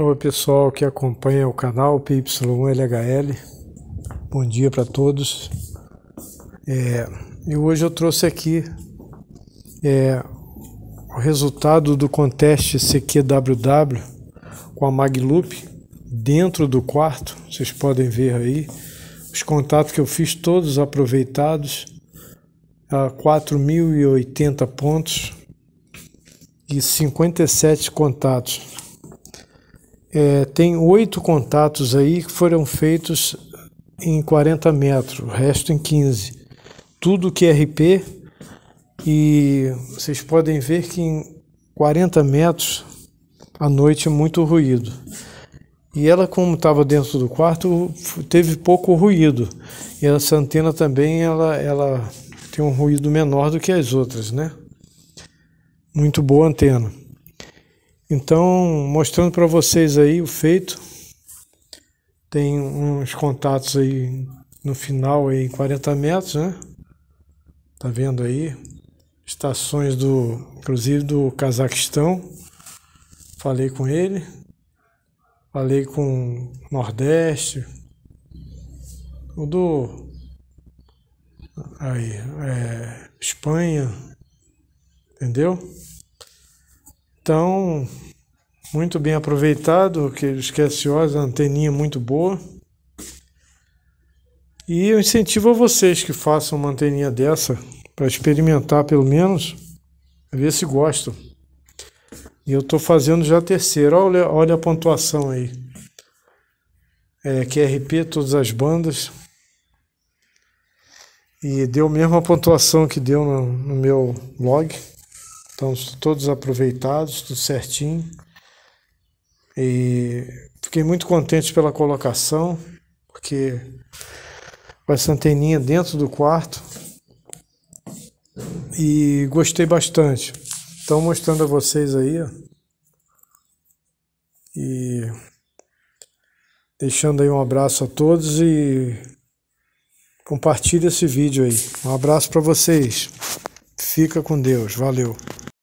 Olá pessoal que acompanha o canal PYLHL, bom dia para todos. É, e hoje eu trouxe aqui é, o resultado do conteste CQWW com a Magloop dentro do quarto, vocês podem ver aí. Os contatos que eu fiz todos aproveitados, a 4.080 pontos e 57 contatos. É, tem oito contatos aí que foram feitos em 40 metros, o resto em 15. Tudo que é RP e vocês podem ver que em 40 metros à noite é muito ruído. E ela, como estava dentro do quarto, teve pouco ruído. E essa antena também ela, ela tem um ruído menor do que as outras, né? Muito boa antena. Então, mostrando para vocês aí o feito, tem uns contatos aí no final aí 40 metros, né? Tá vendo aí? Estações do, inclusive do Cazaquistão. Falei com ele. Falei com o Nordeste. O do aí, é, Espanha. Entendeu? Então, muito bem aproveitado, que QSOs, a anteninha é muito boa. E eu incentivo a vocês que façam uma anteninha dessa, para experimentar pelo menos, ver se gostam. E eu estou fazendo já a terceira, olha, olha a pontuação aí. É, QRP, todas as bandas. E deu a mesma pontuação que deu no, no meu log. Então, todos aproveitados, tudo certinho. E fiquei muito contente pela colocação, porque com essa anteninha dentro do quarto e gostei bastante. Estão mostrando a vocês aí ó. e deixando aí um abraço a todos e compartilhe esse vídeo aí. Um abraço para vocês. Fica com Deus. Valeu.